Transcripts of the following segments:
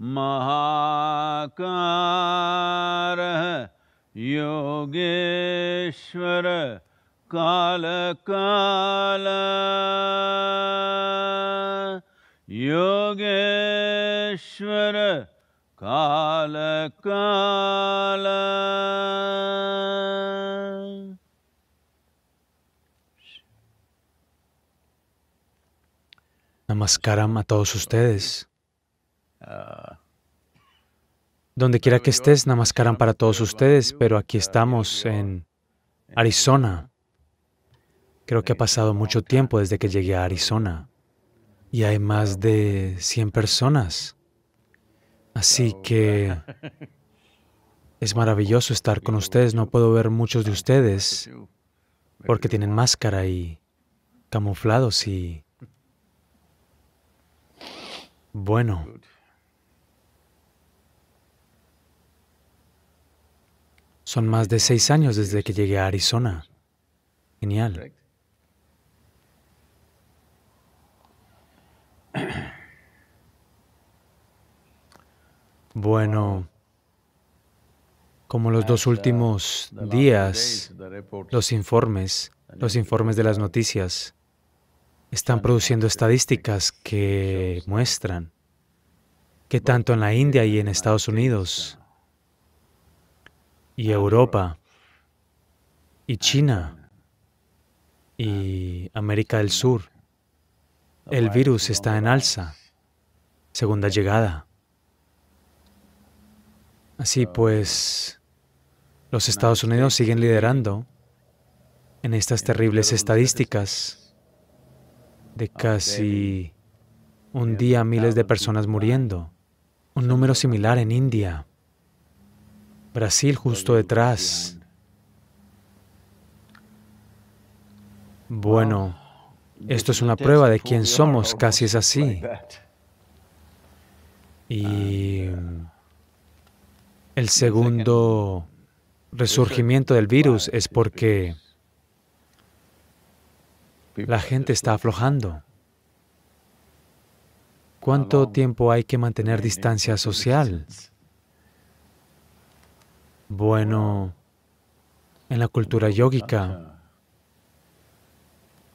महाकार योगेश्वर काल काल योगेश्वर काल काल Namaskaram a todos ustedes. Donde quiera que estés, mascaran para todos ustedes, pero aquí estamos en Arizona. Creo que ha pasado mucho tiempo desde que llegué a Arizona y hay más de 100 personas. Así que es maravilloso estar con ustedes. No puedo ver muchos de ustedes porque tienen máscara y camuflados y... Bueno, Son más de seis años desde que llegué a Arizona. Genial. Bueno, como los dos últimos días, los informes, los informes de las noticias, están produciendo estadísticas que muestran que tanto en la India y en Estados Unidos y Europa y China y América del Sur. El virus está en alza. Segunda llegada. Así pues, los Estados Unidos siguen liderando en estas terribles estadísticas de casi un día miles de personas muriendo, un número similar en India. Brasil justo detrás. Bueno, esto es una prueba de quién somos, casi es así. Y ah, el segundo resurgimiento del virus es porque la gente está aflojando. ¿Cuánto tiempo hay que mantener distancia social? Bueno, en la cultura yógica,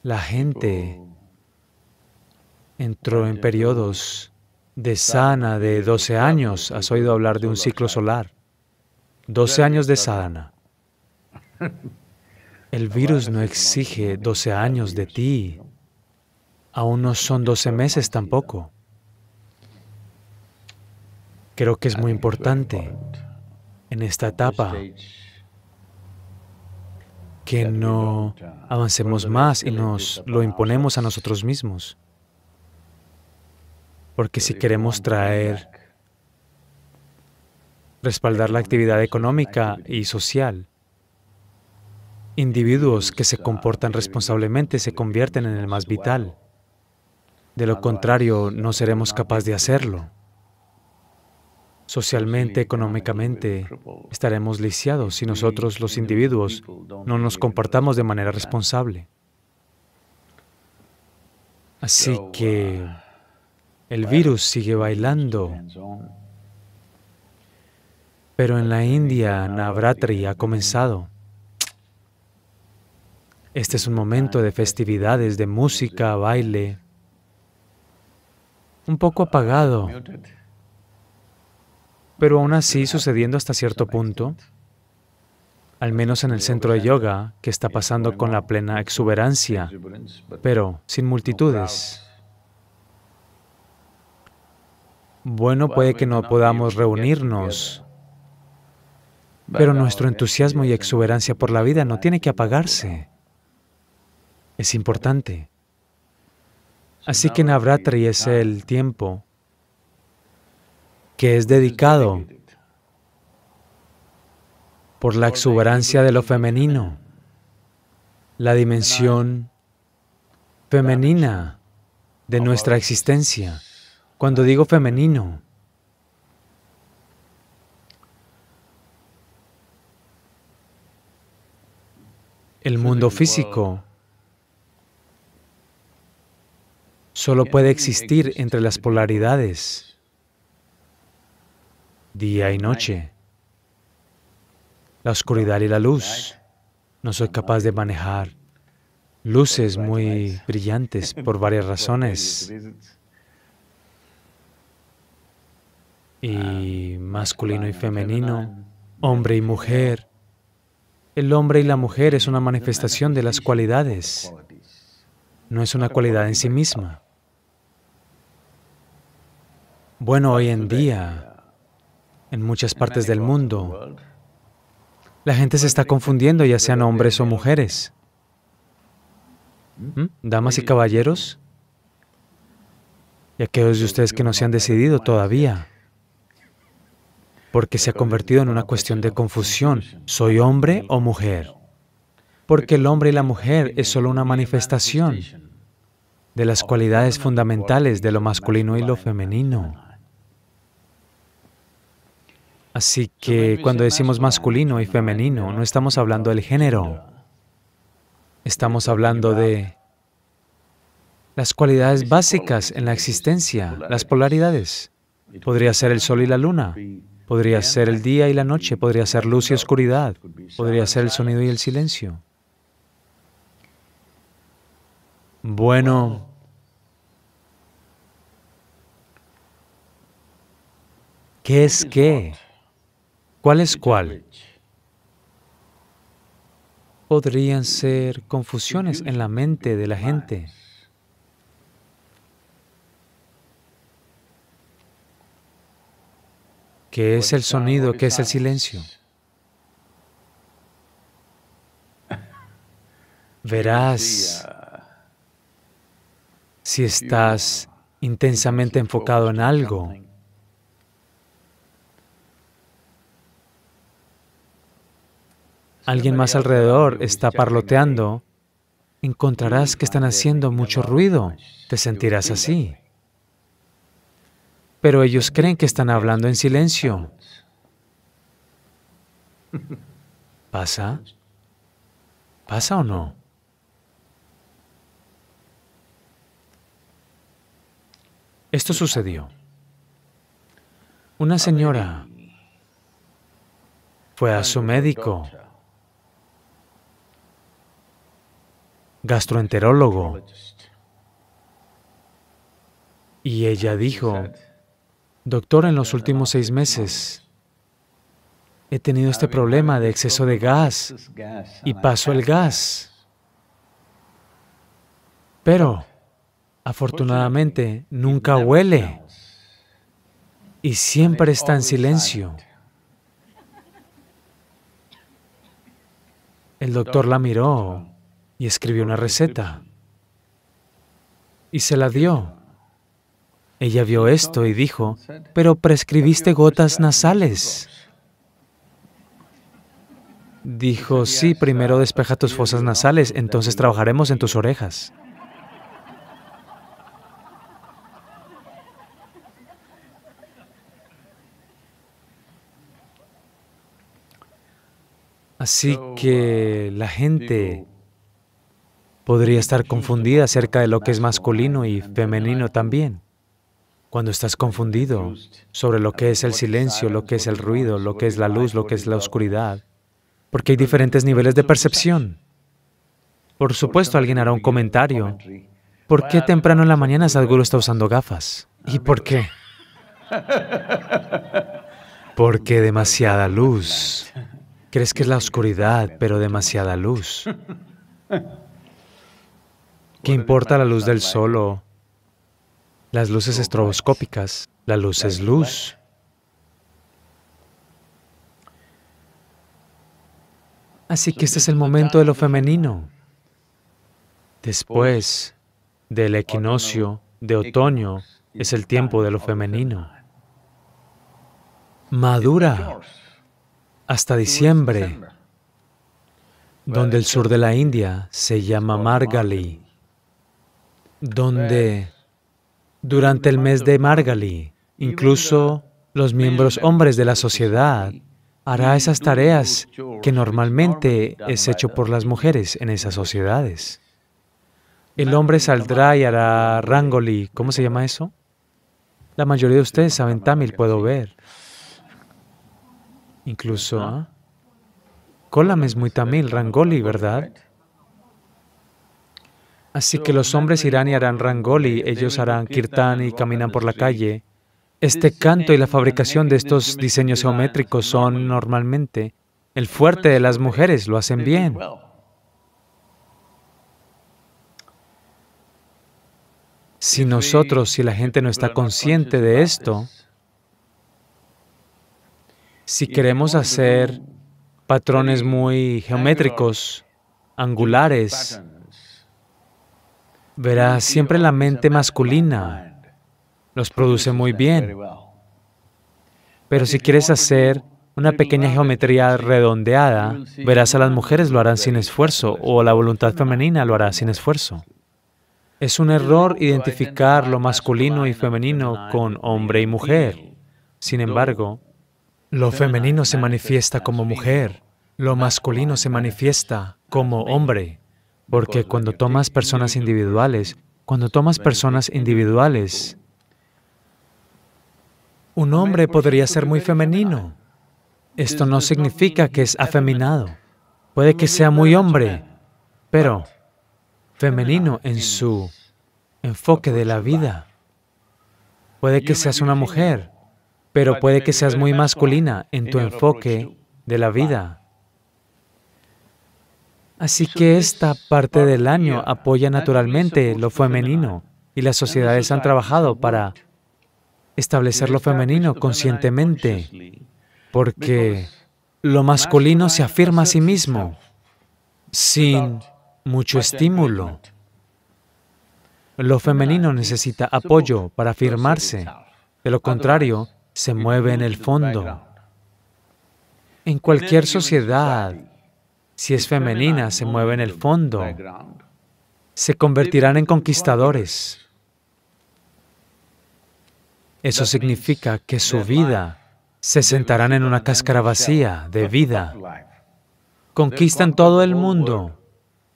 la gente entró en periodos de sana de 12 años. Has oído hablar de un ciclo solar. 12 años de sana. El virus no exige 12 años de ti. Aún no son 12 meses tampoco. Creo que es muy importante en esta etapa, que no avancemos más y nos lo imponemos a nosotros mismos. Porque si queremos traer, respaldar la actividad económica y social, individuos que se comportan responsablemente se convierten en el más vital. De lo contrario, no seremos capaces de hacerlo. Socialmente, económicamente, estaremos lisiados si nosotros, los individuos, no nos comportamos de manera responsable. Así que el virus sigue bailando. Pero en la India, Navratri ha comenzado. Este es un momento de festividades, de música, baile, un poco apagado, pero aún así sucediendo hasta cierto punto, al menos en el centro de yoga, que está pasando con la plena exuberancia, pero sin multitudes. Bueno, puede que no podamos reunirnos, pero nuestro entusiasmo y exuberancia por la vida no tiene que apagarse. Es importante. Así que Navratri es el tiempo que es dedicado por la exuberancia de lo femenino, la dimensión femenina de nuestra existencia. Cuando digo femenino, el mundo físico solo puede existir entre las polaridades día y noche, la oscuridad y la luz. No soy capaz de manejar luces muy brillantes por varias razones. Y masculino y femenino, hombre y mujer. El hombre y la mujer es una manifestación de las cualidades. No es una cualidad en sí misma. Bueno, hoy en día en muchas partes del mundo, la gente se está confundiendo, ya sean hombres o mujeres. ¿Mm? Damas y caballeros, y aquellos de ustedes que no se han decidido todavía, porque se ha convertido en una cuestión de confusión, ¿soy hombre o mujer? Porque el hombre y la mujer es solo una manifestación de las cualidades fundamentales de lo masculino y lo femenino. Así que cuando decimos masculino y femenino, no estamos hablando del género. Estamos hablando de las cualidades básicas en la existencia, las polaridades. Podría ser el sol y la luna, podría ser el día y la noche, podría ser luz y oscuridad, podría ser el sonido y el silencio. Bueno, ¿qué es qué? ¿Cuál es cuál? Podrían ser confusiones en la mente de la gente. ¿Qué es el sonido? ¿Qué es el silencio? Verás si estás intensamente enfocado en algo alguien más alrededor está parloteando, encontrarás que están haciendo mucho ruido, te sentirás así. Pero ellos creen que están hablando en silencio. ¿Pasa? ¿Pasa o no? Esto sucedió. Una señora fue a su médico gastroenterólogo. Y ella dijo, doctor, en los últimos seis meses he tenido este problema de exceso de gas y paso el gas. Pero, afortunadamente, nunca huele y siempre está en silencio. El doctor la miró y escribió una receta pues. y se la dio. Ella vio esto y dijo, pero prescribiste gotas nasales. Dijo, sí, primero despeja tus fosas nasales, entonces trabajaremos en tus orejas. Así que uh, la gente Podría estar confundida acerca de lo que es masculino y femenino también. Cuando estás confundido sobre lo que es el silencio, lo que es el ruido, lo que es la luz, lo que es la oscuridad, porque hay diferentes niveles de percepción. Por supuesto, alguien hará un comentario. ¿Por qué temprano en la mañana Sadhguru está usando gafas? ¿Y por qué? Porque demasiada luz. Crees que es la oscuridad, pero demasiada luz. ¿Qué importa la luz del sol o las luces estroboscópicas? Pues, la luz es luz. Así que este es el momento de lo femenino. Después pues, del equinoccio de otoño es el tiempo de lo femenino. Madura hasta diciembre, donde el sur de la India se llama Margali donde durante el mes de Margali, incluso los miembros hombres de la sociedad hará esas tareas que normalmente es hecho por las mujeres en esas sociedades. El hombre saldrá y hará rangoli, ¿cómo se llama eso? La mayoría de ustedes saben tamil, puedo ver. Incluso, ¿ah? es muy tamil, rangoli, ¿verdad? Así que los hombres irán y harán rangoli, ellos harán kirtan y caminan por la calle. Este canto y la fabricación de estos diseños geométricos son normalmente el fuerte de las mujeres, lo hacen bien. Si nosotros, si la gente no está consciente de esto, si queremos hacer patrones muy geométricos, angulares, verás siempre la mente masculina. Los produce muy bien. Pero si quieres hacer una pequeña geometría redondeada, verás a las mujeres lo harán sin esfuerzo o la voluntad femenina lo hará sin esfuerzo. Es un error identificar lo masculino y femenino con hombre y mujer. Sin embargo, lo femenino se manifiesta como mujer, lo masculino se manifiesta como hombre. Porque cuando tomas personas pues, individuales, cuando pues, tomas personas pues, individuales, un hombre podría ser muy femenino. Esto no significa que es afeminado. Puede que sea muy hombre, pero femenino en su enfoque de la vida. Puede que seas una mujer, pero puede que seas muy masculina en tu enfoque de la vida. Así que esta parte del año apoya naturalmente lo femenino y las sociedades han trabajado para establecer lo femenino conscientemente, porque lo masculino se afirma a sí mismo sin mucho estímulo. Lo femenino necesita apoyo para afirmarse, de lo contrario, se mueve en el fondo. En cualquier sociedad, si es femenina, se mueve en el fondo, se convertirán en conquistadores. Eso significa que su vida se sentarán en una cáscara vacía de vida, conquistan todo el mundo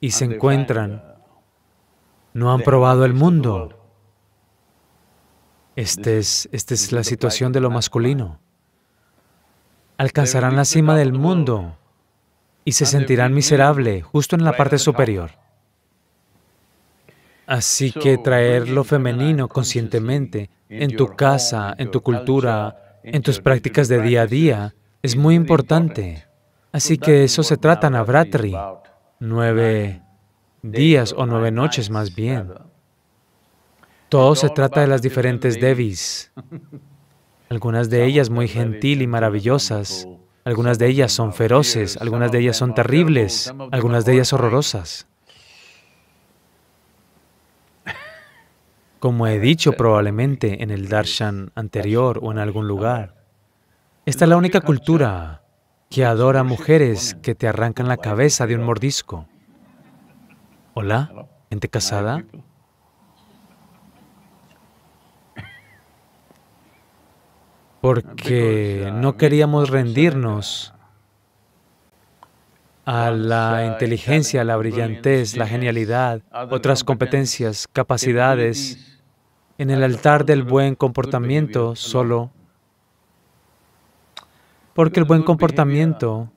y se encuentran, no han probado el mundo. Este es, esta es la situación de lo masculino. Alcanzarán la cima del mundo y se sentirán miserable justo en la parte superior. Así que traer lo femenino conscientemente en tu casa, en tu cultura, en tus prácticas de día a día, es muy importante. Así que eso se trata en Navratri, nueve días o nueve noches más bien. Todo se trata de las diferentes devis, algunas de ellas muy gentil y maravillosas, algunas de ellas son feroces, algunas de ellas son terribles, algunas de ellas horrorosas. Como he dicho probablemente en el darshan anterior o en algún lugar, esta es la única cultura que adora mujeres que te arrancan la cabeza de un mordisco. Hola, gente casada, porque no queríamos rendirnos a la inteligencia, la brillantez, la genialidad, otras competencias, capacidades, en el altar del buen comportamiento solo, porque el buen comportamiento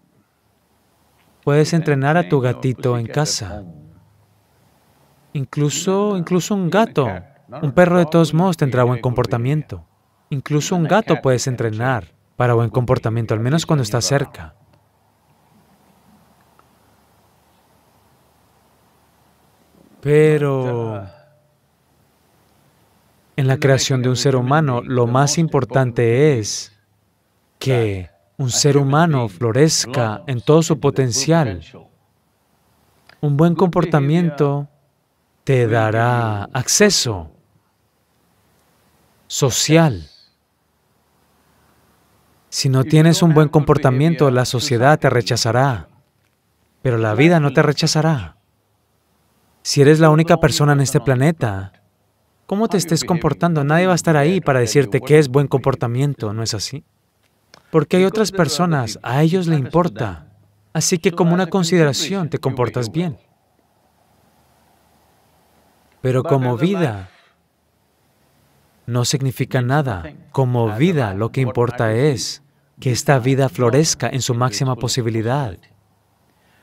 puedes entrenar a tu gatito en casa, incluso, incluso un gato, un perro de todos modos tendrá buen comportamiento. Incluso un gato puedes entrenar para buen comportamiento, al menos cuando está cerca. Pero en la creación de un ser humano, lo más importante es que un ser humano florezca en todo su potencial. Un buen comportamiento te dará acceso social si no tienes un buen comportamiento, la sociedad te rechazará, pero la vida no te rechazará. Si eres la única persona en este planeta, ¿cómo te estés comportando? Nadie va a estar ahí para decirte qué es buen comportamiento, ¿no es así? Porque hay otras personas, a ellos le importa. Así que como una consideración te comportas bien. Pero como vida, no significa nada. Como vida, lo que importa es que esta vida florezca en su máxima posibilidad.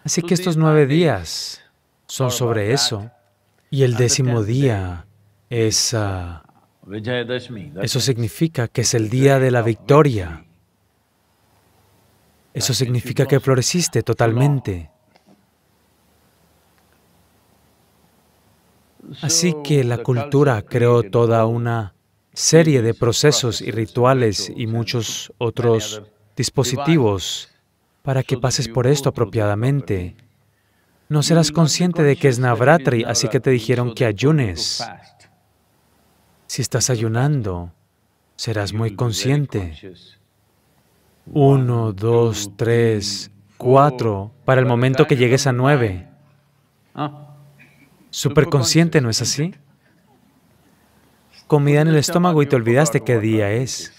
Así que estos nueve días son sobre eso. Y el décimo día es... Ah, eso significa que es el día de la victoria. Eso significa que floreciste totalmente. Así que la cultura creó toda una serie de procesos y rituales y muchos otros dispositivos para que pases por esto apropiadamente. No serás consciente de que es Navratri, así que te dijeron que ayunes. Si estás ayunando, serás muy consciente. Uno, dos, tres, cuatro, para el momento que llegues a nueve. Superconsciente, ¿no es así? comida en el estómago y te olvidaste qué día es.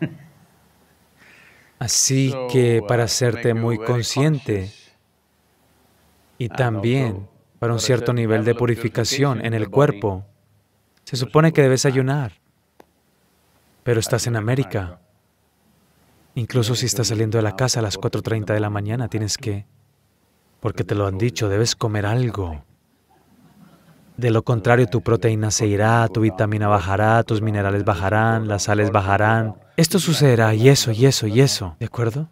Así que para hacerte uh, muy consciente y también para un cierto nivel de purificación en el cuerpo, se supone que debes ayunar, pero estás en América. Incluso si estás saliendo de la casa a las 4.30 de la mañana, tienes que, porque te lo han dicho, debes comer algo. De lo contrario, tu proteína se irá, tu vitamina bajará, tus minerales bajarán, las sales bajarán. Esto sucederá y eso, y eso, y eso. ¿De acuerdo?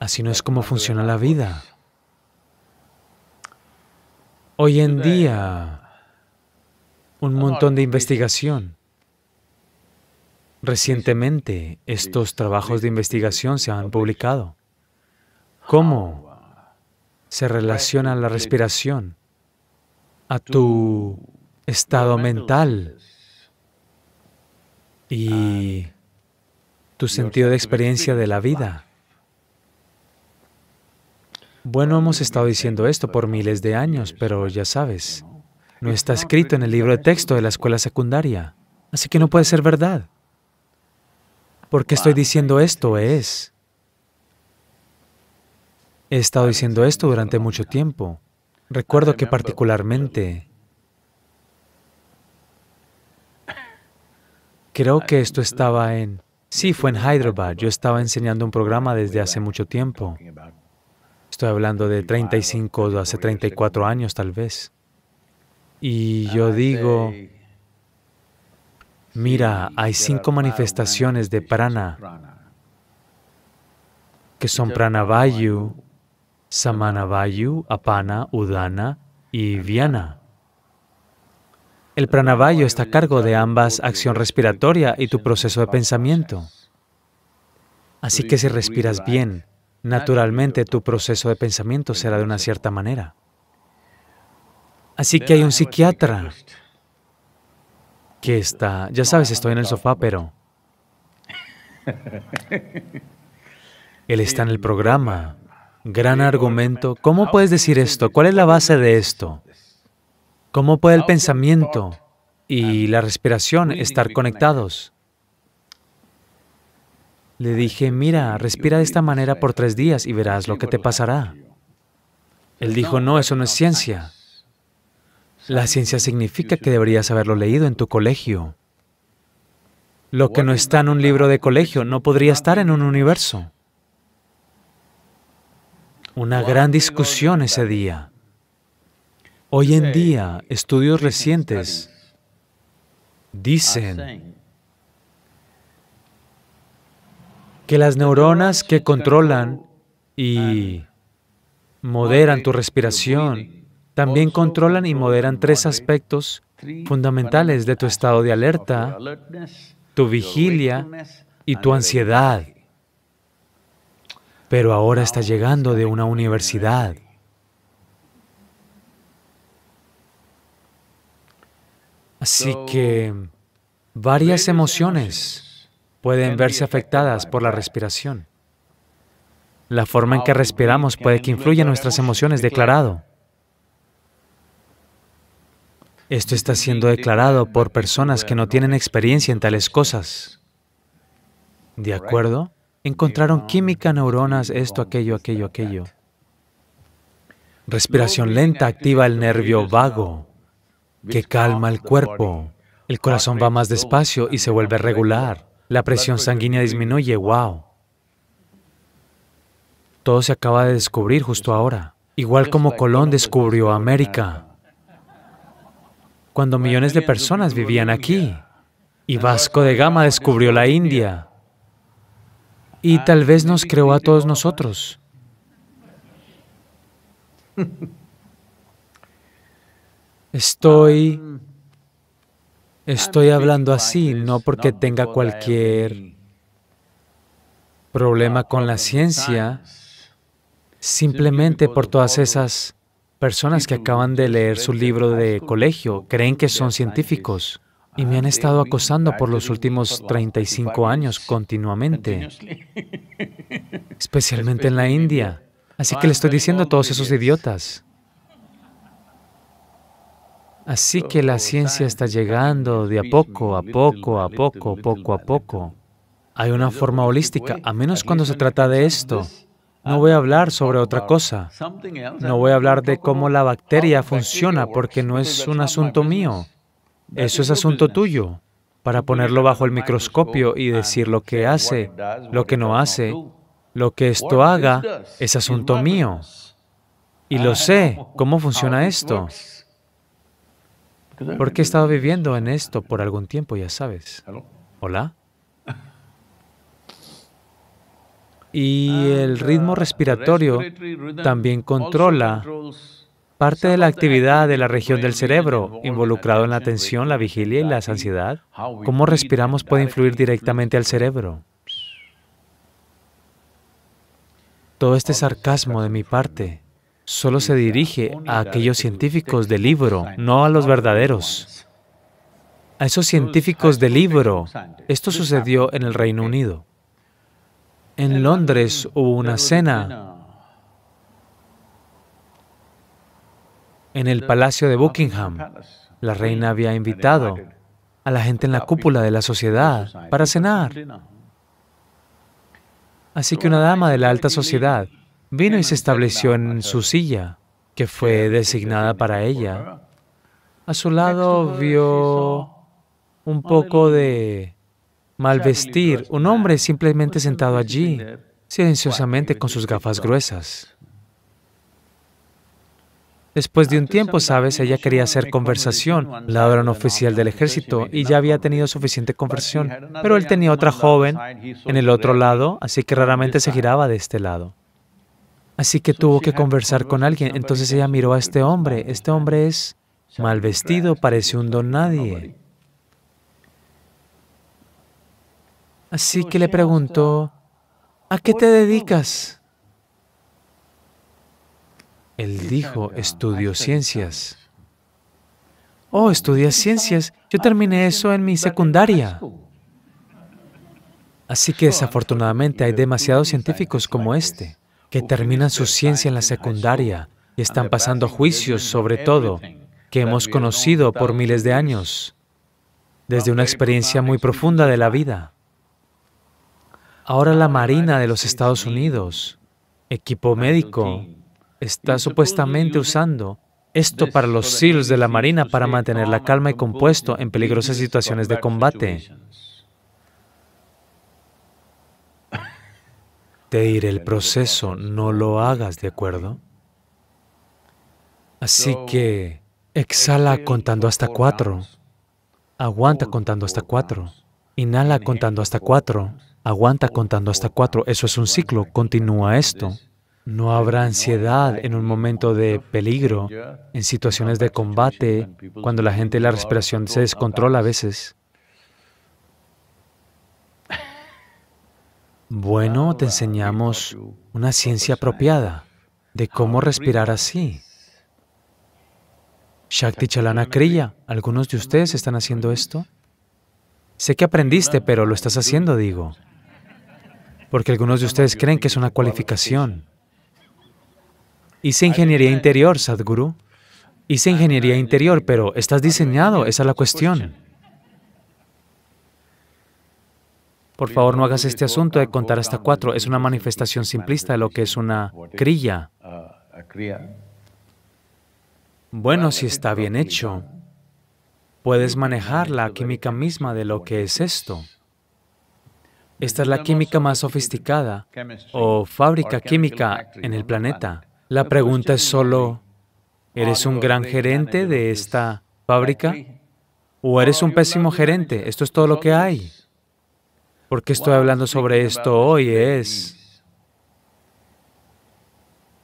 Así no es como funciona la vida. Hoy en día, un montón de investigación. Recientemente, estos trabajos de investigación se han publicado cómo se relaciona la respiración a tu estado mental y tu sentido de experiencia de la vida. Bueno, hemos estado este diciendo esto por miles de años, pero ya sabes, no está escrito en el libro de texto de la escuela secundaria, así que no puede ser verdad. ¿Por qué estoy diciendo esto? Es He estado diciendo esto durante mucho tiempo. Recuerdo que particularmente creo que esto estaba en... Sí, fue en Hyderabad. Yo estaba enseñando un programa desde hace mucho tiempo. Estoy hablando de 35 o hace 34 años tal vez. Y yo digo, mira, hay cinco manifestaciones de prana, que son prana Samanavayu, Apana, Udana y Viana. El pranavayu está a cargo de ambas acción respiratoria y tu proceso de pensamiento. Así que si respiras bien, naturalmente tu proceso de pensamiento será de una cierta manera. Así que hay un psiquiatra que está, ya sabes, estoy en el sofá, pero él está en el programa Gran argumento. ¿Cómo puedes decir esto? ¿Cuál es la base de esto? ¿Cómo puede el pensamiento y la respiración estar conectados? Le dije, mira, respira de esta manera por tres días y verás lo que te pasará. Él dijo, no, eso no es ciencia. La ciencia significa que deberías haberlo leído en tu colegio. Lo que no está en un libro de colegio no podría estar en un universo una gran discusión ese día. Hoy en día, estudios recientes dicen que las neuronas que controlan y moderan tu respiración también controlan y moderan tres aspectos fundamentales de tu estado de alerta, tu vigilia y tu ansiedad pero ahora está llegando de una universidad. Así que varias emociones pueden verse afectadas por la respiración. La forma en que respiramos puede que influya en nuestras emociones, declarado. Esto está siendo declarado por personas que no tienen experiencia en tales cosas. ¿De acuerdo? Encontraron química, neuronas, esto, aquello, aquello, aquello. Respiración lenta activa el nervio vago, que calma el cuerpo. El corazón va más despacio y se vuelve regular. La presión sanguínea disminuye, wow. Todo se acaba de descubrir justo ahora. Igual como Colón descubrió América, cuando millones de personas vivían aquí. Y Vasco de Gama descubrió la India y ah, tal vez nos creó a todos nosotros. Estoy, ah, mm. estoy ah, hablando así, no porque tenga cualquier problema con la ciencia, simplemente por todas esas personas que acaban de leer su libro de colegio, creen que son científicos y me han ah, estado acosando por los últimos 35 años continuamente, especialmente en la India. Así que le estoy diciendo a todos esos idiotas. Así que la ciencia está llegando de a poco, a poco, a poco, poco a poco. Hay una forma holística, a menos cuando se trata de esto. No voy a hablar sobre otra cosa. No voy a hablar de cómo la bacteria funciona porque no es un asunto mío. Eso es asunto tuyo, para ponerlo bajo el microscopio y decir lo que hace, lo que no hace, lo que esto haga, es asunto mío. Y lo ah, sé, cómo funciona esto. Pues. Porque he estado viviendo en esto por algún tiempo, ya sabes. Hola. Y el ritmo respiratorio también controla Parte de la actividad de la región del cerebro, involucrado en la atención, la vigilia y la ansiedad, cómo respiramos puede influir directamente al cerebro. Todo este sarcasmo de mi parte solo se dirige a aquellos científicos del libro, no a los verdaderos. A esos científicos del libro. Esto sucedió en el Reino Unido. En Londres hubo una cena en el Palacio de Buckingham, la reina había invitado a la gente en la cúpula de la sociedad para cenar. Así que una dama de la alta sociedad vino y se estableció en su silla, que fue designada para ella. A su lado vio un poco de mal vestir un hombre simplemente sentado allí, silenciosamente con sus gafas gruesas. Después de ah, un tiempo, sabes, ella quería hacer conversación. La era un oficial del ejército y ya había tenido suficiente conversación, pero él tenía otra joven en el otro lado, así que raramente se giraba de este lado. Así que tuvo que conversar con alguien. Entonces ella miró a este hombre. Este hombre es mal vestido, parece un don nadie. Así que le preguntó, ¿a qué te dedicas? Él dijo, estudio ciencias. Oh, estudias ciencias. Yo terminé eso en mi secundaria. Así que desafortunadamente hay demasiados científicos como este que terminan su ciencia en la secundaria y están pasando juicios sobre todo que hemos conocido por miles de años, desde una experiencia muy profunda de la vida. Ahora la Marina de los Estados Unidos, equipo médico, está supuestamente usando esto para los SEALs de la Marina pues, para mantener la calma y compuesto en peligrosas situaciones de combate. Te iré el proceso, pues, no lo hagas, ¿de acuerdo? Así que exhala contando hasta cuatro. Aguanta contando hasta cuatro. Inhala contando hasta cuatro. Aguanta contando hasta cuatro. Eso es un ciclo. Continúa esto. No habrá ansiedad en un momento de peligro, en situaciones de combate, cuando la gente la respiración se descontrola a veces. Bueno, te enseñamos una ciencia apropiada de cómo respirar así. Shakti Chalana Kriya, ¿algunos de ustedes están haciendo esto? Sé que aprendiste, pero lo estás haciendo, digo. Porque algunos de ustedes creen que es una cualificación. Hice ingeniería interior, Sadhguru. Hice ingeniería interior, pero ¿estás diseñado? Esa es la cuestión. Por favor, no hagas este asunto de contar hasta cuatro. Es una manifestación simplista de lo que es una cría. Bueno, si está bien hecho, puedes manejar la química misma de lo que es esto. Esta es la química más sofisticada o fábrica química en el planeta. La pregunta es solo, ¿eres un gran gerente de esta fábrica? ¿O eres un pésimo gerente? Esto es todo lo que hay. Porque estoy hablando sobre esto hoy? Es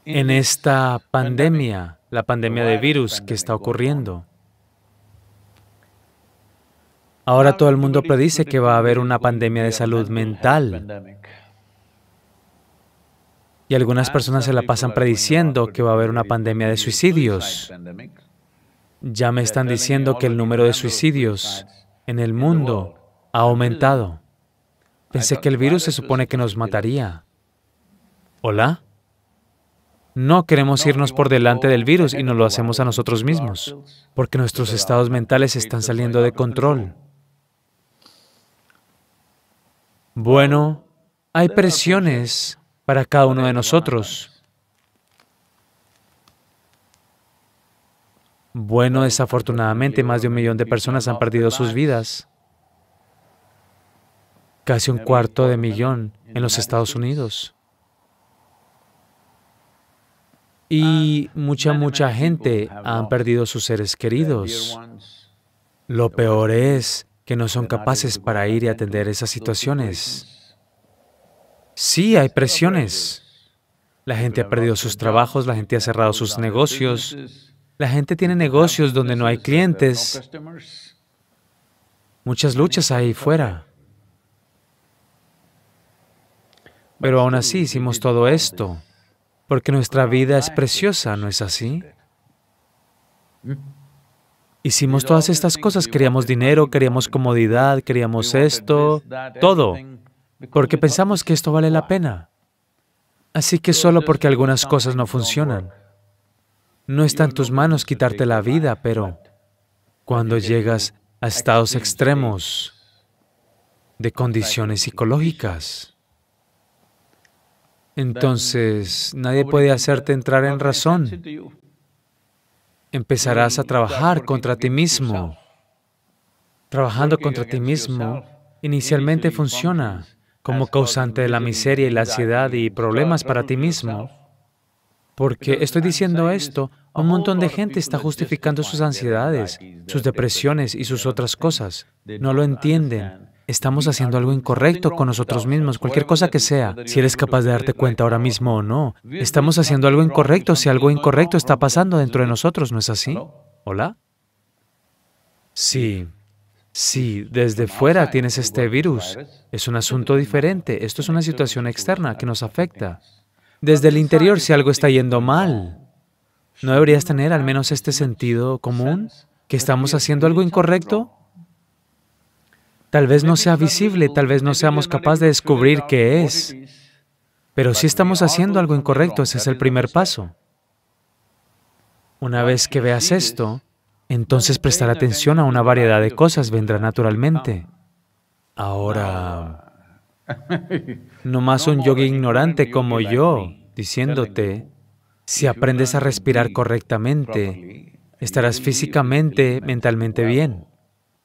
en esta pandemia, la pandemia de virus que está ocurriendo. Ahora todo el mundo predice que va a haber una pandemia de salud mental. Y algunas personas se la pasan prediciendo que va a haber una pandemia de suicidios. Ya me están diciendo que el número de suicidios en el mundo ha aumentado. Pensé que el virus se supone que nos mataría. ¿Hola? No queremos irnos por delante del virus y no lo hacemos a nosotros mismos, porque nuestros ah, estados mentales están saliendo de control. Bueno, hay presiones para cada uno de nosotros. Bueno, desafortunadamente, más de un millón de personas han perdido sus vidas. Casi un cuarto de millón en los Estados Unidos. Ah, y mucha, mucha gente han perdido sus seres queridos. Lo peor es que no son capaces para ir y atender esas situaciones. Sí, hay presiones. La gente ha perdido sus trabajos, la gente ha cerrado sus negocios, la gente tiene negocios donde no hay clientes. Muchas luchas ahí fuera. Pero aún así hicimos todo esto, porque nuestra vida es preciosa, ¿no es así? Hicimos todas estas cosas, queríamos dinero, queríamos comodidad, queríamos esto, todo porque pensamos que esto vale la pena. Así que solo porque algunas cosas no funcionan. No está en tus manos quitarte la vida, pero cuando llegas a estados extremos de condiciones psicológicas, entonces nadie puede hacerte entrar en razón. Empezarás a trabajar contra ti mismo. Trabajando contra ti mismo inicialmente funciona, como causante de la miseria y la ansiedad y problemas para ti mismo. Porque estoy diciendo esto, un montón de gente está justificando sus ansiedades, sus depresiones y sus otras cosas. No lo entienden. Estamos haciendo algo incorrecto con nosotros mismos, cualquier cosa que sea, si eres capaz de darte cuenta ahora mismo o no. Estamos haciendo algo incorrecto si algo incorrecto está pasando dentro de nosotros, ¿no es así? ¿Hola? Sí, si desde fuera tienes este virus, es un asunto diferente. Esto es este una situación externa que nos afecta. Desde el interior, si algo está yendo mal, ¿no deberías tener al menos este sentido común? ¿Que estamos haciendo algo incorrecto? Tal vez no sea visible, tal vez no seamos capaces de descubrir qué es. Pero si estamos haciendo algo incorrecto, ese es el primer paso. Una vez que veas esto, entonces prestar atención a una variedad de cosas vendrá naturalmente. Ahora, no más un yogi ignorante como yo, diciéndote, si aprendes a respirar correctamente, estarás físicamente, mentalmente bien.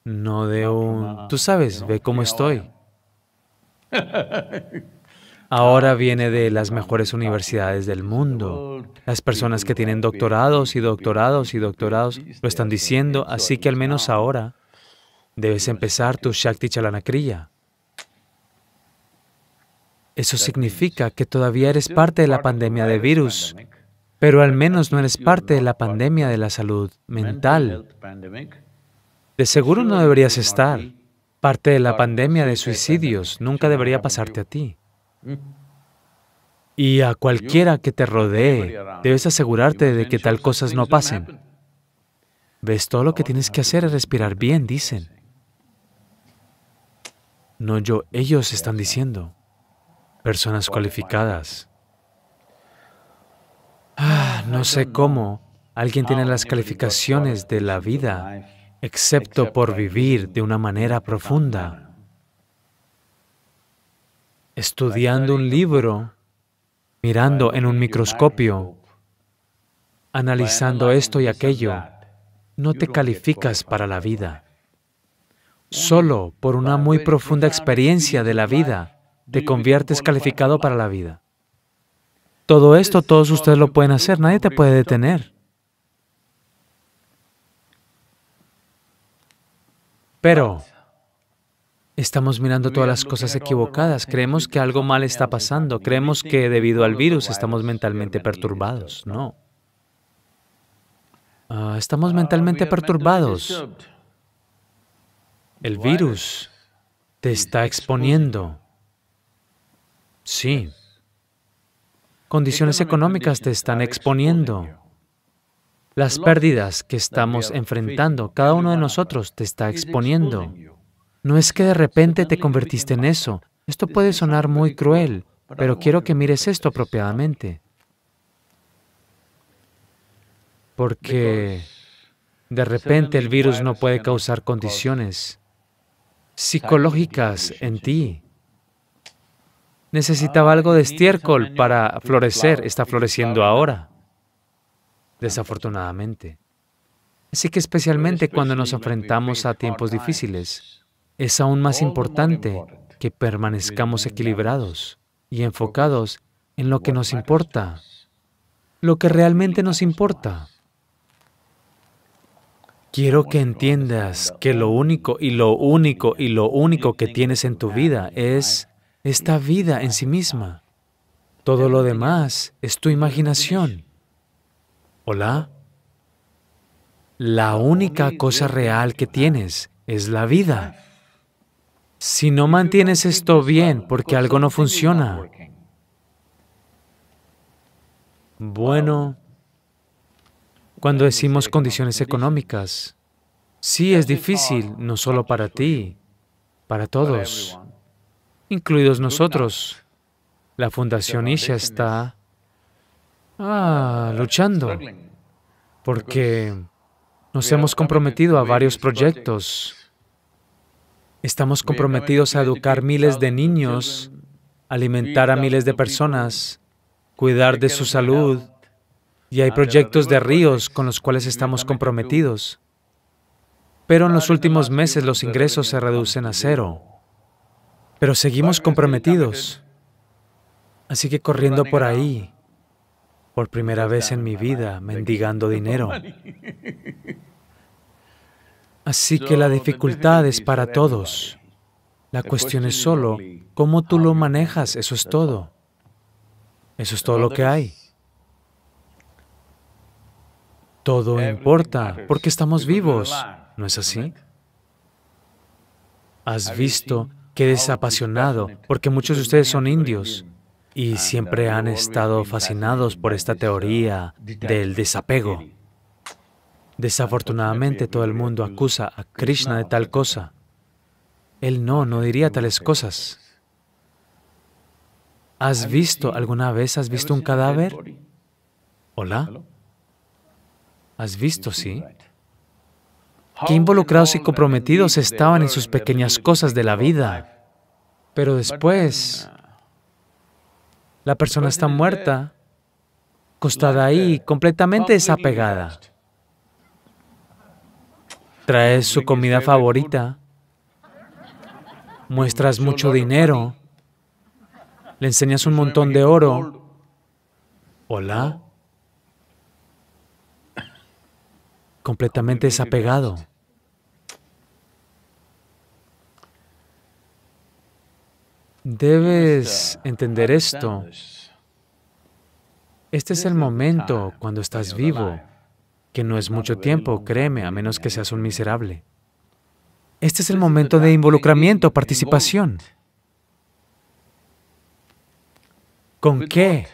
No de un, tú sabes, ve cómo estoy. Ahora viene de las mejores universidades del mundo. Las personas que tienen doctorados y doctorados y doctorados lo están diciendo, así que al menos ahora debes empezar tu Shakti Chalanakriya. Eso significa que todavía eres parte de la pandemia de virus, pero al menos no eres parte de la pandemia de la salud mental. De seguro no deberías estar parte de la pandemia de suicidios, nunca debería pasarte a ti. Y a cualquiera que te rodee, debes asegurarte de que tal cosas no pasen. Ves, todo lo que tienes que hacer es respirar bien, dicen. No yo, ellos están diciendo. Personas cualificadas. Ah, no sé cómo alguien tiene las calificaciones de la vida, excepto por vivir de una manera profunda estudiando un libro, mirando en un microscopio, analizando esto y aquello, no te calificas para la vida. Solo por una muy profunda experiencia de la vida te conviertes calificado para la vida. Todo esto todos ustedes lo pueden hacer, nadie te puede detener. Pero Estamos mirando todas las cosas equivocadas, creemos que algo mal está pasando, creemos que debido al virus estamos mentalmente perturbados. No. Ah, estamos ah, mentalmente perturbados. El virus te está exponiendo. Sí. Condiciones económicas te están exponiendo. Las pérdidas que estamos enfrentando, cada uno de nosotros te está exponiendo. No es que de repente te convertiste en eso. Esto puede sonar muy cruel, pero quiero que mires esto apropiadamente. Porque de repente el virus no puede causar condiciones psicológicas en ti. Necesitaba algo de estiércol para florecer, está floreciendo ahora, desafortunadamente. Así que especialmente cuando nos enfrentamos a tiempos difíciles, es aún más importante que permanezcamos equilibrados y enfocados en lo que nos importa, lo que realmente nos importa. Quiero que entiendas que lo único y lo único y lo único que tienes en tu vida es esta vida en sí misma. Todo lo demás es tu imaginación. ¿Hola? La única cosa real que tienes es la vida. Si no mantienes esto bien, porque algo no funciona. Bueno, cuando decimos condiciones económicas, sí es difícil, no solo para ti, para todos, incluidos nosotros. La Fundación Isha está ah, luchando porque nos hemos comprometido a varios proyectos Estamos comprometidos a educar miles de niños, alimentar a miles de personas, cuidar de su salud, y hay proyectos de ríos con los cuales estamos comprometidos. Pero en los últimos meses los ingresos se reducen a cero. Pero seguimos comprometidos. Así que corriendo por ahí, por primera vez en mi vida, mendigando dinero. Así que la dificultad es para todos. La cuestión es solo cómo tú lo manejas, eso es todo. Eso es todo lo que hay. Todo importa porque estamos vivos, ¿no es así? Has visto qué desapasionado, porque muchos de ustedes son indios y uh, siempre han estado fascinados por esta uh, teoría del desapego. Desafortunadamente todo el mundo acusa a Krishna de tal cosa. Él no, no diría tales cosas. ¿Has visto alguna vez, has visto un cadáver? Hola. ¿Has visto, sí? Qué involucrados y comprometidos estaban en sus pequeñas cosas de la vida. Pero después, la persona está muerta, costada ahí, completamente desapegada traes su comida favorita, muestras mucho dinero, le enseñas un montón de oro. Hola. Completamente desapegado. Debes entender esto. Este es el momento cuando estás vivo que no es mucho tiempo, créeme, a menos que seas un miserable. Este es el pues momento de involucramiento, participación. ¿Con qué?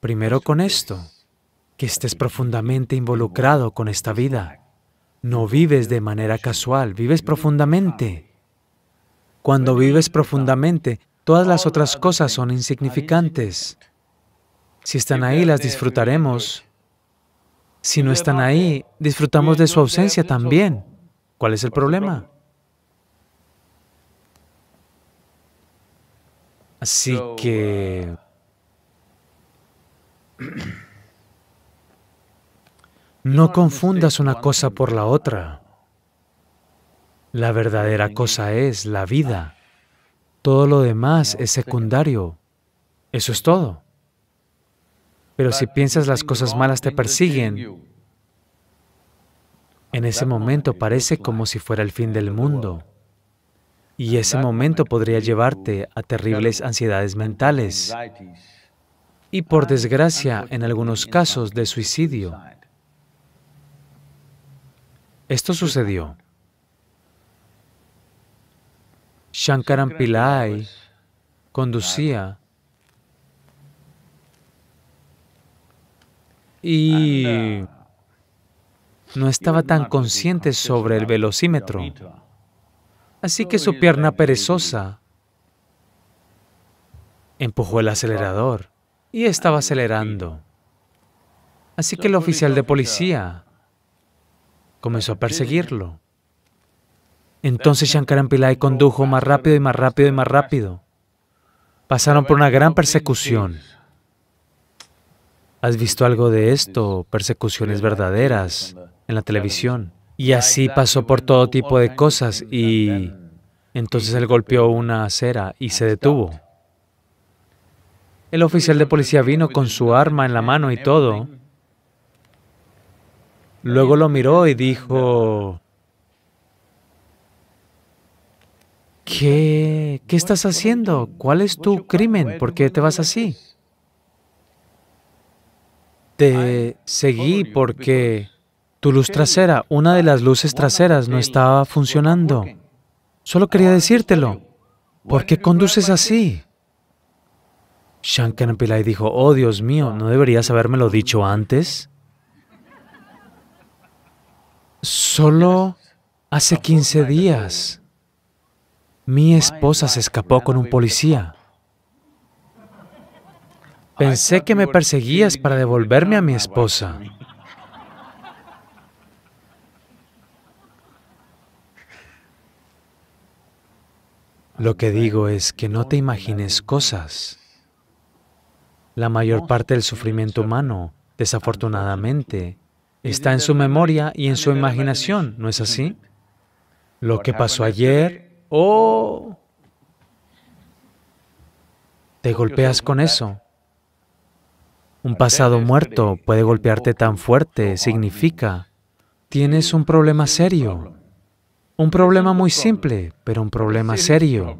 Primero pues con esto, que estés profundamente involucrado con esta vida. No vives de manera casual, vives profundamente. Cuando vives profundamente, todas las otras cosas son insignificantes. Si están ahí, las disfrutaremos, si no están ahí, disfrutamos de su ausencia también. ¿Cuál es el problema? Así que... Uh, no confundas una cosa por la otra. La verdadera cosa es la vida. Todo lo demás es secundario. Eso es todo. Pero si piensas las cosas malas te persiguen. En ese momento parece como si fuera el fin del mundo. Y ese momento podría llevarte a terribles ansiedades mentales y por desgracia, en algunos casos, de suicidio. Esto sucedió. Shankaran Pillai conducía y no estaba tan consciente sobre el velocímetro. Así que su pierna perezosa empujó el acelerador y estaba acelerando. Así que el oficial de policía comenzó a perseguirlo. Entonces Shankaran Pillai condujo más rápido y más rápido y más rápido. Pasaron por una gran persecución. ¿Has visto algo de esto? Persecuciones verdaderas en la televisión. Y así pasó por todo tipo de cosas y entonces él golpeó una acera y se detuvo. El oficial de policía vino con su arma en la mano y todo. Luego lo miró y dijo, ¿qué, ¿qué estás haciendo? ¿Cuál es tu crimen? ¿Por qué te vas así? Te seguí porque tu luz trasera, una de las luces traseras, no estaba funcionando. Solo quería decírtelo. ¿Por qué conduces así? Shankaran Pillai dijo, oh Dios mío, ¿no deberías habérmelo dicho antes? Solo hace 15 días, mi esposa se escapó con un policía. Pensé que me perseguías para devolverme a mi esposa. Lo que digo es que no te imagines cosas. La mayor parte del sufrimiento humano, desafortunadamente, está en su memoria y en su imaginación, ¿no es así? Lo que pasó ayer, oh, te golpeas con eso. Un pasado muerto puede golpearte tan fuerte, significa, tienes un problema serio. Un problema muy simple, pero un problema serio,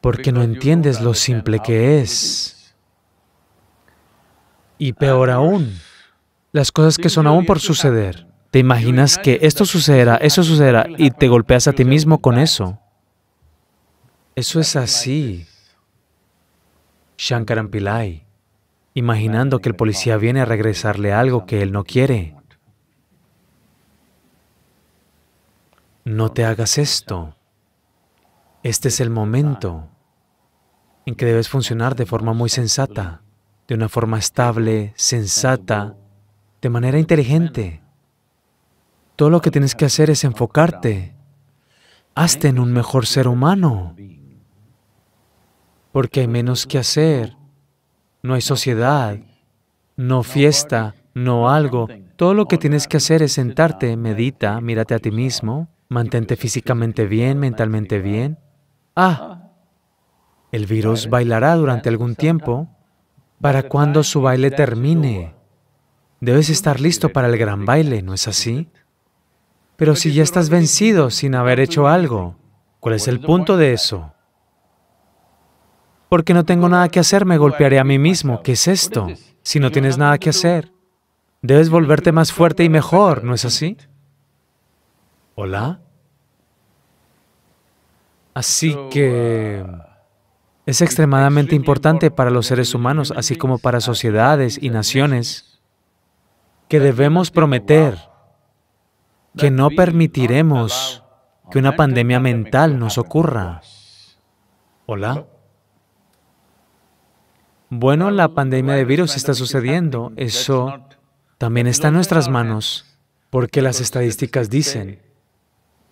porque no entiendes lo simple que es. Y peor aún, las cosas que son aún por suceder. Te imaginas que esto sucederá, eso sucederá, y te golpeas a ti mismo con eso. Eso es así. Shankaran Pillai imaginando que el policía viene a regresarle algo que él no quiere. No te hagas esto. Este es el momento en que debes funcionar de forma muy sensata, de una forma estable, sensata, de manera inteligente. Todo lo que tienes que hacer es enfocarte. Hazte en un mejor ser humano, porque hay menos que hacer no hay sociedad, no fiesta, no algo. Todo lo que tienes que hacer es sentarte, medita, mírate a ti mismo, mantente físicamente bien, mentalmente bien. Ah, el virus bailará durante algún tiempo para cuando su baile termine. Debes estar listo para el gran baile, ¿no es así? Pero si ya estás vencido sin haber hecho algo, ¿cuál es el punto de eso? Porque no tengo nada que hacer, me golpearé a mí mismo. ¿Qué es esto? Si no tienes nada que hacer, debes volverte más fuerte y mejor, ¿no es así? ¿Hola? Así que es extremadamente importante para los seres humanos, así como para sociedades y naciones, que debemos prometer que no permitiremos que una pandemia mental nos ocurra. ¿Hola? Bueno, la pandemia de virus está sucediendo. Eso también está en nuestras manos, porque las estadísticas dicen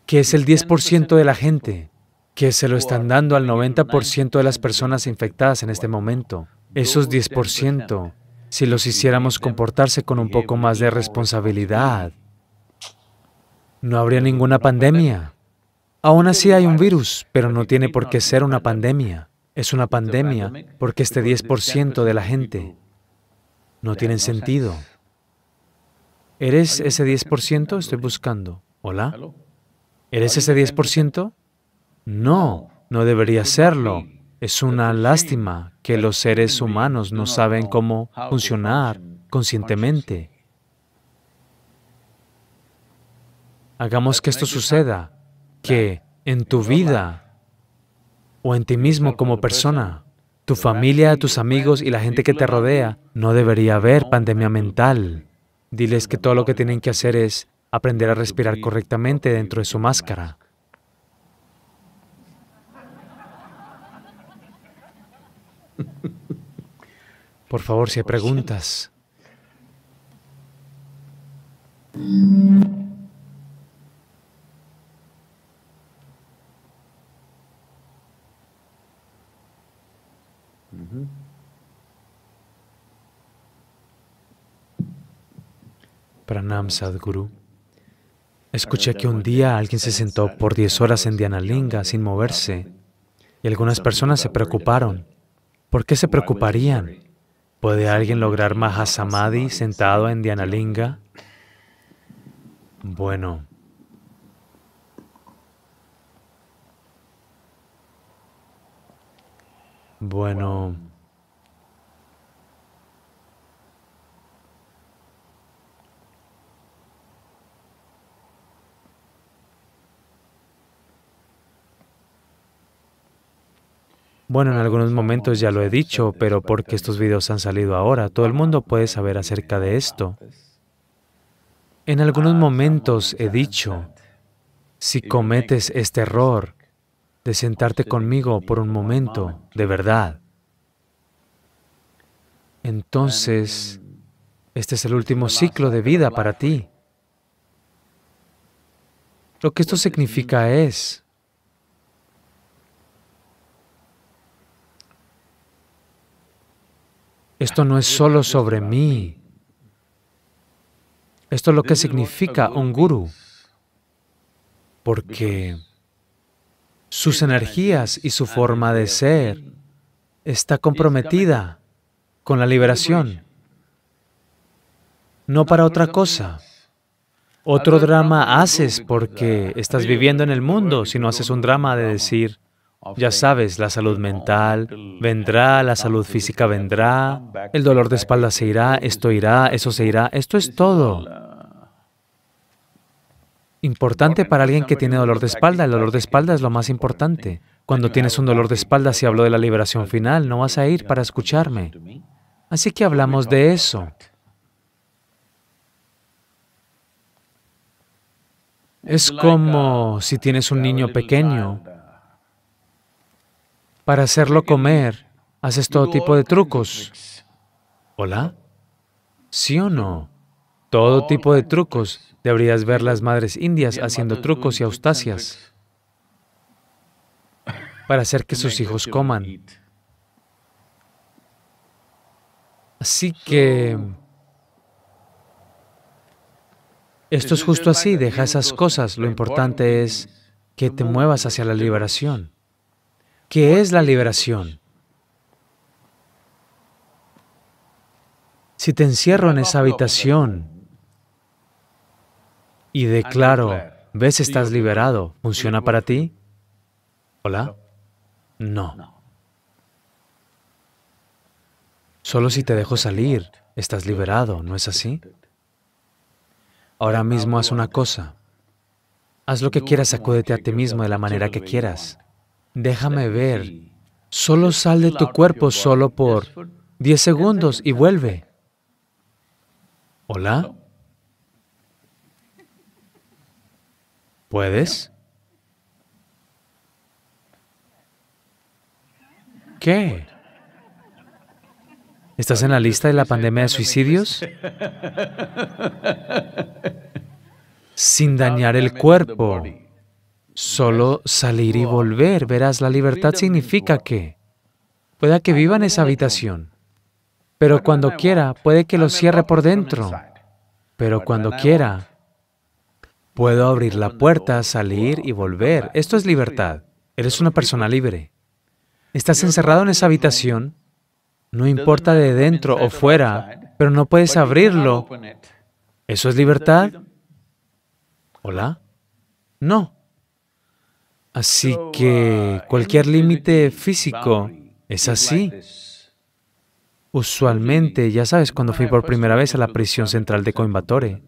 que es el 10% de la gente que se lo están dando al 90% de las personas infectadas en este momento. Esos 10%, si los hiciéramos comportarse con un poco más de responsabilidad, no habría ninguna pandemia. Aún así hay un virus, pero no tiene por qué ser una pandemia. Es una pandemia porque este 10% de la gente no tiene sentido. ¿Eres ese 10%? Estoy buscando. ¿Hola? ¿Eres ese 10%? No, no debería pues serlo. Es una lástima que los seres humanos no saben cómo funcionar conscientemente. Hagamos que esto suceda, que en tu vida o en ti mismo como persona. Tu familia, tus amigos y la gente que te rodea, no debería haber pandemia mental. Diles que todo lo que tienen que hacer es aprender a respirar correctamente dentro de su máscara. Por favor, si hay preguntas. Pranam Sadhguru. Escuché que un día alguien se sentó por 10 horas en Dhyanalinga sin moverse y algunas personas se preocuparon. ¿Por qué se preocuparían? ¿Puede alguien lograr Mahasamadhi sentado en Dhyanalinga? Bueno, bueno, Bueno, en algunos momentos ya lo he dicho, pero porque estos videos han salido ahora, todo el mundo puede saber acerca de esto. En algunos momentos he dicho, si cometes este error de sentarte conmigo por un momento, de verdad, entonces este es el último ciclo de vida para ti. Lo que esto significa es, Esto no es solo sobre mí. Esto es lo que significa un guru, porque sus energías y su forma de ser está comprometida con la liberación, no para otra cosa. Otro drama haces porque estás viviendo en el mundo, si no haces un drama de decir, ya sabes, la salud mental vendrá, la salud física vendrá, el dolor de espalda se irá, esto irá, eso se irá, esto es todo. Importante para alguien que tiene dolor de espalda, el dolor de espalda es lo más importante. Cuando tienes un dolor de espalda, si hablo de la liberación final, no vas a ir para escucharme. Así que hablamos de eso. Es como si tienes un niño pequeño para hacerlo comer, haces todo tipo de trucos. ¿Hola? ¿Sí o no? Todo tipo de trucos. Deberías ver las madres indias haciendo trucos y austacias para hacer que sus hijos coman. Así que... Esto es justo así, deja esas cosas. Lo importante es que te muevas hacia la liberación. ¿Qué es la liberación. Si te encierro en esa habitación y declaro, ves, estás liberado, ¿funciona para ti? ¿Hola? No. Solo si te dejo salir, estás liberado, ¿no es así? Ahora mismo haz una cosa. Haz lo que quieras, acúdete a ti mismo de la manera que quieras déjame ver, solo sal de tu cuerpo solo por 10 segundos y vuelve. ¿Hola? ¿Puedes? ¿Qué? ¿Estás en la lista de la pandemia de suicidios? Sin dañar el cuerpo. Solo salir y volver. Verás, la libertad significa que pueda que viva en esa habitación, pero cuando quiera puede que lo cierre por dentro. Pero cuando quiera, puedo abrir la puerta, salir y volver. Esto es libertad. Eres una persona libre. Estás encerrado en esa habitación, no importa de dentro o fuera, pero no puedes abrirlo. ¿Eso es libertad? ¿Hola? No. Así que uh, cualquier límite físico es así. Usualmente, ya sabes, cuando fui por primera vez a la prisión central de Coimbatore,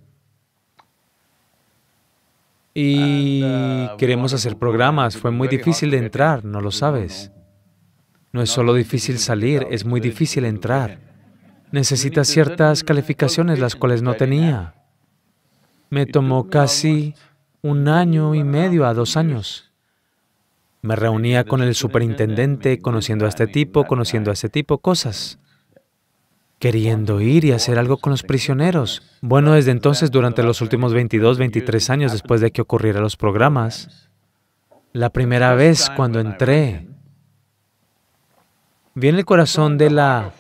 y uh, queremos hacer programas, fue muy difícil de entrar, no lo sabes. No es solo difícil salir, es muy difícil entrar. Necesitas ciertas calificaciones, las cuales no tenía. Me tomó casi un año y medio a dos años. Me reunía con el superintendente, conociendo a este tipo, conociendo a este tipo, cosas. Queriendo ir y hacer algo con los prisioneros. Bueno, desde entonces, durante los últimos 22, 23 años después de que ocurrieran los programas, la primera vez cuando entré, vi en el corazón de la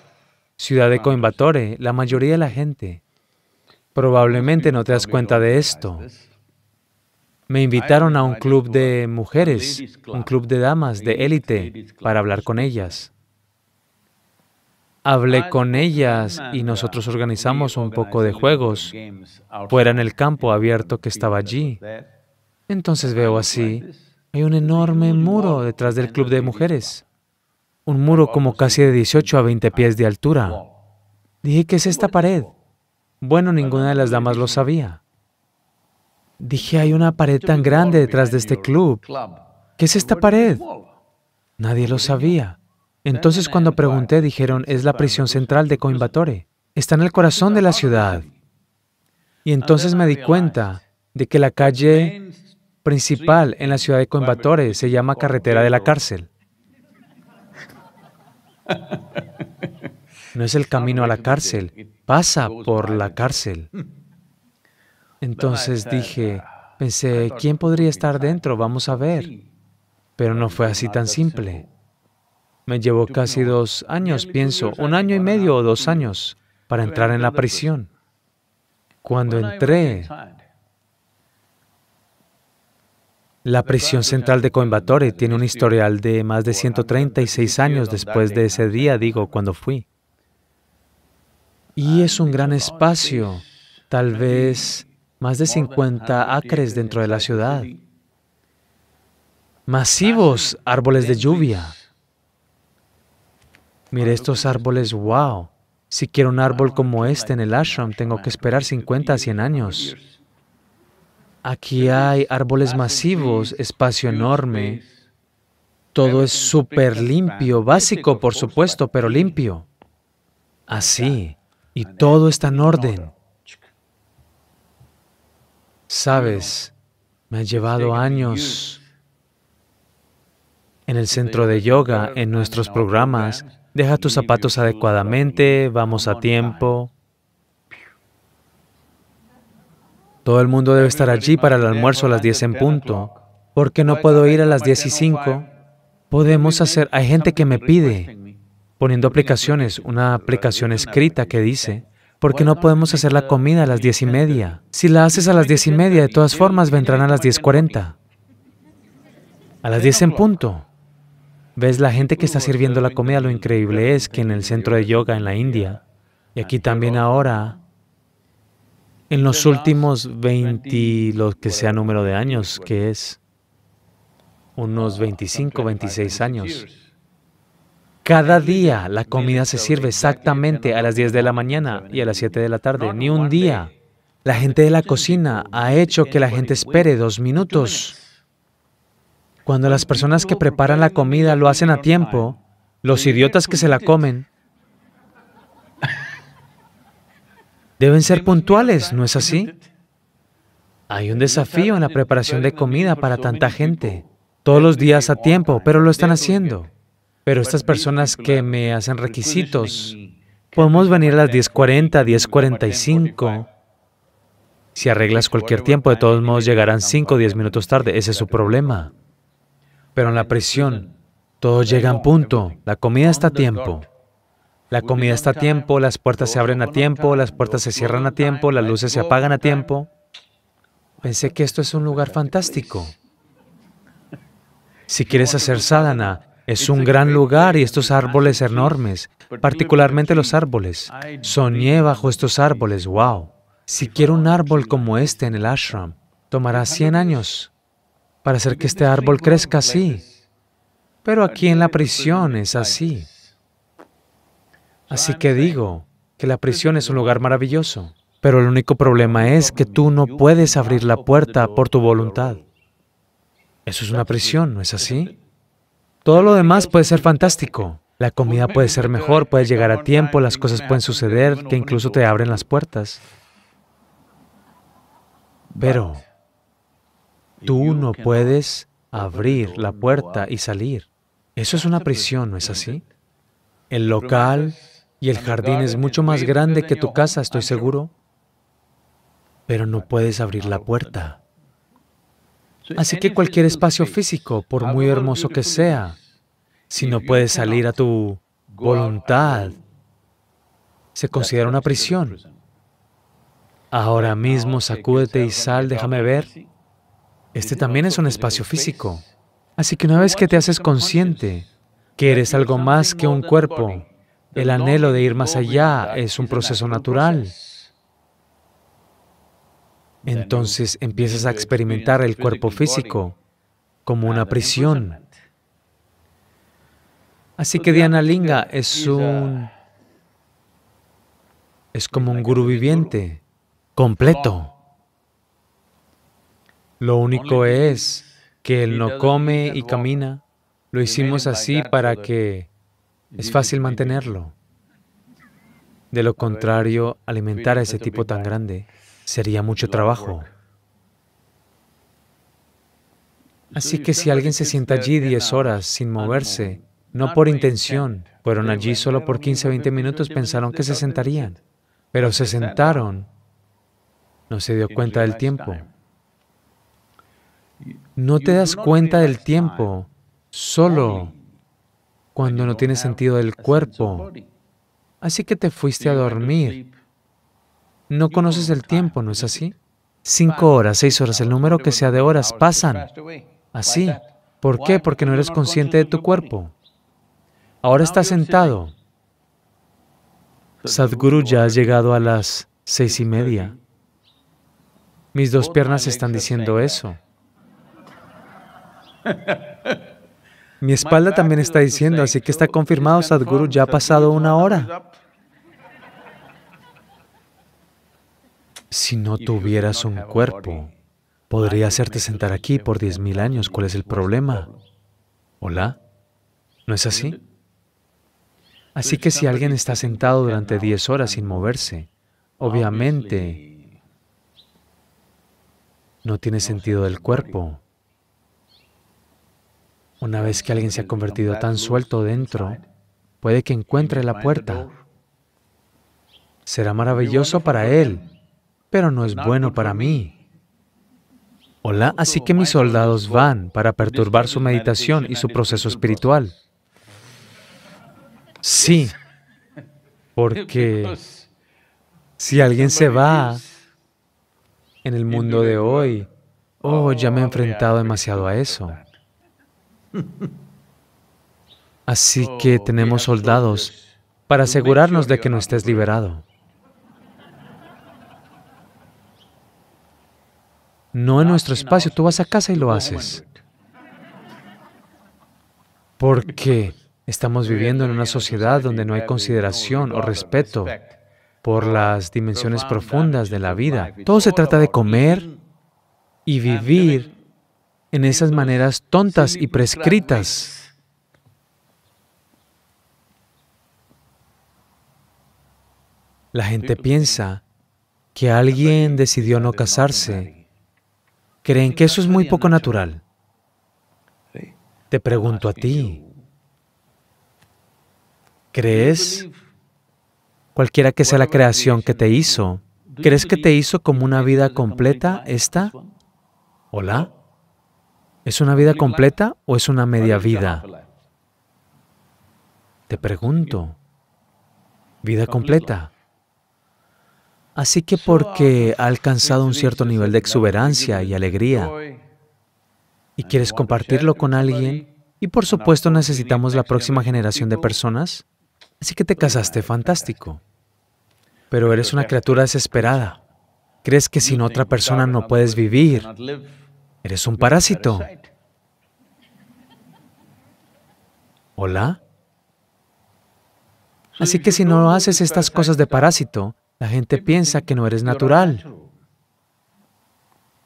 ciudad de Coimbatore, la mayoría de la gente, probablemente no te das cuenta de esto, me invitaron a un club de mujeres, un club de damas, de élite, para hablar con ellas. Hablé con ellas y nosotros organizamos un poco de juegos fuera en el campo abierto que estaba allí. Entonces veo así, hay un enorme muro detrás del club de mujeres. Un muro como casi de 18 a 20 pies de altura. Dije, ¿qué es esta pared? Bueno, ninguna de las damas lo sabía. Dije, hay una pared tan grande detrás de este club. ¿Qué es esta pared? Nadie lo sabía. Entonces cuando pregunté, dijeron, es la prisión central de Coimbatore. Está en el corazón de la ciudad. Y entonces me di cuenta de que la calle principal en la ciudad de Coimbatore se llama Carretera de la Cárcel. No es el camino a la cárcel, pasa por la cárcel. Entonces dije, pensé, ¿quién podría estar dentro? Vamos a ver. Pero no fue así tan simple. Me llevó casi dos años, pienso, un año y medio o dos años, para entrar en la prisión. Cuando entré, la prisión central de Coimbatore tiene un historial de más de 136 años después de ese día, digo, cuando fui. Y es un gran espacio, tal vez más de 50 acres dentro de la ciudad, masivos árboles de lluvia. Mire estos árboles, wow. Si quiero un árbol como este en el ashram, tengo que esperar 50 a 100 años. Aquí hay árboles masivos, espacio enorme. Todo es súper limpio, básico por supuesto, pero limpio. Así. Y todo está en orden. Sabes, me ha llevado años en el centro de yoga, en nuestros programas. Deja tus zapatos adecuadamente, vamos a tiempo. Todo el mundo debe estar allí para el almuerzo a las 10 en punto. ¿Por qué no puedo ir a las 10 y 5? Podemos hacer... Hay gente que me pide, poniendo aplicaciones, una aplicación escrita que dice, porque no podemos hacer la comida a las diez y media. Si la haces a las diez y media, de todas formas vendrán a las diez cuarenta. A las diez en punto. Ves la gente que está sirviendo la comida, lo increíble es que en el centro de yoga en la India, y aquí también ahora, en los últimos 20, lo que sea número de años, que es unos 25, 26 años, cada día la comida se sirve exactamente a las 10 de la mañana y a las 7 de la tarde, ni un día. La gente de la cocina ha hecho que la gente espere dos minutos. Cuando las personas que preparan la comida lo hacen a tiempo, los idiotas que se la comen deben ser puntuales, ¿no es así? Hay un desafío en la preparación de comida para tanta gente. Todos los días a tiempo, pero lo están haciendo. Pero estas personas que me hacen requisitos, podemos venir a las 10.40, 10.45. Si arreglas cualquier tiempo, de todos modos llegarán 5 o 10 minutos tarde, ese es su problema. Pero en la prisión, todo llega en punto, la comida está a tiempo. La comida está a tiempo, las puertas se abren a tiempo, las puertas se cierran a tiempo, las luces se apagan a tiempo. Pensé que esto es un lugar fantástico. Si quieres hacer sadhana, es un gran lugar y estos árboles enormes, particularmente los árboles. Soñé bajo estos árboles, wow. Si quiero un árbol como este en el ashram, tomará 100 años para hacer que este árbol crezca así. Pero aquí en la prisión es así. Así que digo que la prisión es un lugar maravilloso, pero el único problema es que tú no puedes abrir la puerta por tu voluntad. Eso es una prisión, ¿no es así? Todo lo demás puede ser fantástico. La comida puede ser mejor, puedes llegar a tiempo, las cosas pueden suceder, que incluso te abren las puertas. Pero tú no puedes abrir la puerta y salir. Eso es una prisión, ¿no es así? El local y el jardín es mucho más grande que tu casa, estoy seguro. Pero no puedes abrir la puerta. Así que cualquier espacio físico, por muy hermoso que sea, si no puedes salir a tu voluntad, se considera una prisión. Ahora mismo sacúdete y sal, déjame ver. Este también es un espacio físico. Así que una vez que te haces consciente que eres algo más que un cuerpo, el anhelo de ir más allá es un proceso natural. Entonces empiezas a experimentar el cuerpo físico como una prisión. Así pues que Diana pues Linga es un... es como un guru viviente, completo. Lo único es que él no come y camina. Lo hicimos así para que es fácil mantenerlo. De lo contrario, alimentar a ese tipo tan grande sería mucho trabajo. Así que si alguien se sienta allí 10 horas sin moverse, no por intención, fueron allí solo por 15 o 20 minutos, pensaron que se sentarían, pero se sentaron, no se dio cuenta del tiempo. No te das cuenta del tiempo solo cuando no tienes sentido del cuerpo. Así que te fuiste a dormir no conoces el tiempo, ¿no es así? Cinco horas, seis horas, el número que sea de horas, pasan. Así. ¿Por qué? Porque no eres consciente de tu cuerpo. Ahora estás sentado. Sadhguru ya ha llegado a las seis y media. Mis dos piernas están diciendo eso. Mi espalda también está diciendo, así que está confirmado, Sadhguru ya ha pasado una hora. Si no tuvieras un cuerpo, podría hacerte sentar aquí por 10.000 años. ¿Cuál es el problema? ¿Hola? ¿No es así? Pues, así pues que si alguien está sentado durante 10 horas sin moverse, obviamente no tiene sentido del cuerpo. Una vez que alguien se ha convertido tan suelto dentro, puede que encuentre la puerta. Será maravilloso para él, pero no es bueno para mí. Hola, así que mis soldados van para perturbar su meditación y su proceso espiritual. Sí, porque si alguien se va en el mundo de hoy, oh, ya me he oh, enfrentado demasiado a eso. Así que oh, tenemos soldados para asegurarnos de que no estés liberado. no en ah, nuestro espacio. Tú vas a casa y lo haces. Porque estamos viviendo en una pues sociedad donde no hay consideración o respeto por ah, las dimensiones profundas de la vida. Todo se trata de comer y vivir en esas maneras tontas y prescritas. La gente piensa que alguien decidió no casarse creen que eso es muy poco natural. Te pregunto ah, a ti, ¿crees, cualquiera que sea la creación que te hizo, ¿crees que te hizo como una vida completa esta? ¿Hola? ¿Es una vida completa o es una media vida? Te pregunto, vida completa. Así que porque ha alcanzado un cierto nivel de exuberancia y alegría y quieres compartirlo con alguien, y por supuesto necesitamos la próxima generación de personas, así que te pues casaste fantástico. Pero pues eres una criatura desesperada. Crees que sin otra persona no puedes vivir. Eres un parásito. ¿Hola? Así que si no haces estas cosas de parásito, la gente pues, piensa que no eres natural.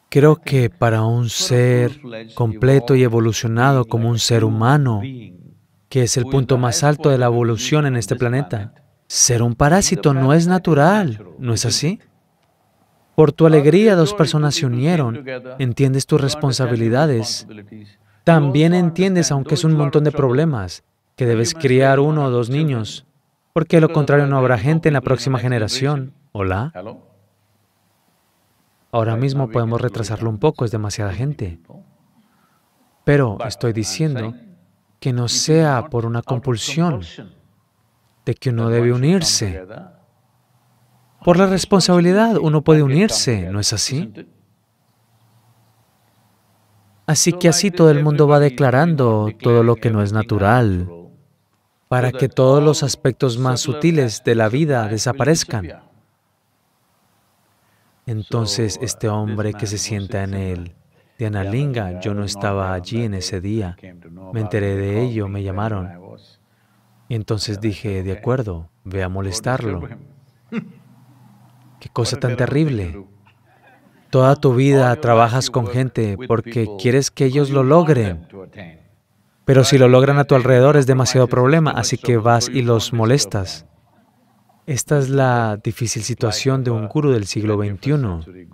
Creo que para un ser completo y evolucionado como un ser humano, que es el punto más alto de la evolución en este planeta, ser un parásito no es natural, ¿no es así? Por tu alegría dos personas se unieron, entiendes tus responsabilidades, también entiendes, aunque es un montón de problemas, que debes criar uno o dos niños, porque de lo contrario no habrá gente en la próxima generación. ¿Hola? Ahora mismo podemos retrasarlo un poco, es demasiada gente. Pero estoy diciendo que no sea por una compulsión de que uno debe unirse. Por la responsabilidad uno puede unirse, ¿no es así? Así que así todo el mundo va declarando todo lo que no es natural, para que todos los aspectos más sutiles de la vida desaparezcan. Entonces este uh, hombre que se sienta en él, de Analinga, yo no estaba allí en ese día, me enteré de ello, me llamaron. Y entonces dije, de acuerdo, ve a molestarlo. Qué cosa tan terrible. Toda tu vida trabajas con gente porque quieres que ellos lo logren. Pero si lo logran a tu alrededor es demasiado problema, así que vas y los molestas. Esta es la difícil situación de un guru del siglo XXI.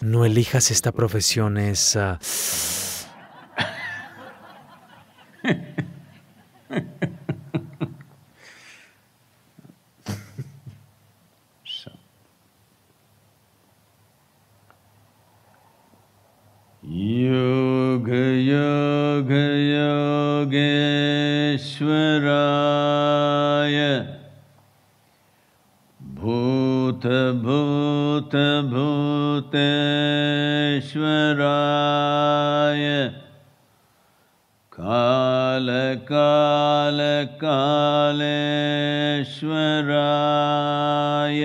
No elijas esta profesión, es... Ah, योगयोगयोगेश्वराय भूतभूतभूतेश्वराय कालकालकालेश्वराय